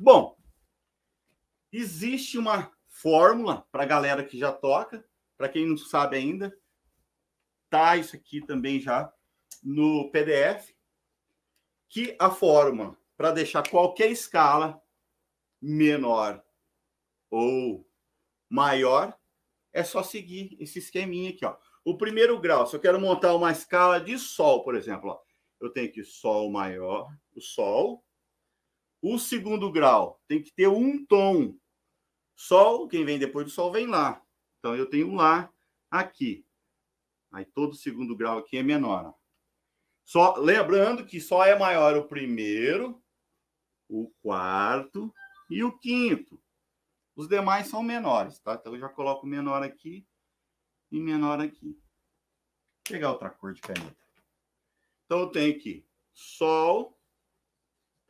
Bom, existe uma fórmula para a galera que já toca, para quem não sabe ainda, tá isso aqui também já no PDF, que a fórmula para deixar qualquer escala menor ou maior é só seguir esse esqueminha aqui, ó. O primeiro grau, se eu quero montar uma escala de sol, por exemplo, ó, eu tenho aqui sol maior, o sol, o segundo grau tem que ter um tom. Sol, quem vem depois do Sol vem Lá. Então eu tenho Lá aqui. Aí todo segundo grau aqui é menor. Só lembrando que só é maior o primeiro, o quarto e o quinto. Os demais são menores, tá? Então eu já coloco menor aqui e menor aqui. Vou pegar outra cor de caneta. Então eu tenho aqui Sol,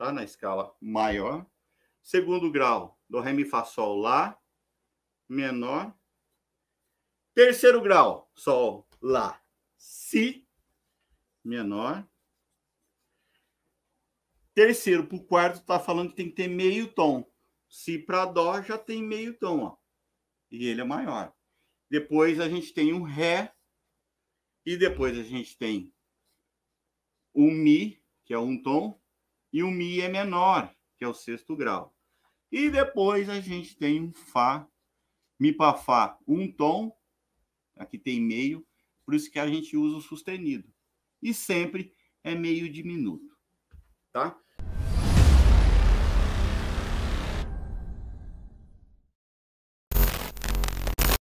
tá? Na escala maior. Segundo grau, do ré mi fá sol lá menor. Terceiro grau, sol lá si menor. Terceiro para o quarto está falando que tem que ter meio tom. Si para dó já tem meio tom, ó. E ele é maior. Depois a gente tem um ré e depois a gente tem um mi, que é um tom, e o Mi é menor, que é o sexto grau. E depois a gente tem um Fá, Mi para Fá, um tom, aqui tem meio, por isso que a gente usa o sustenido. E sempre é meio diminuto, tá?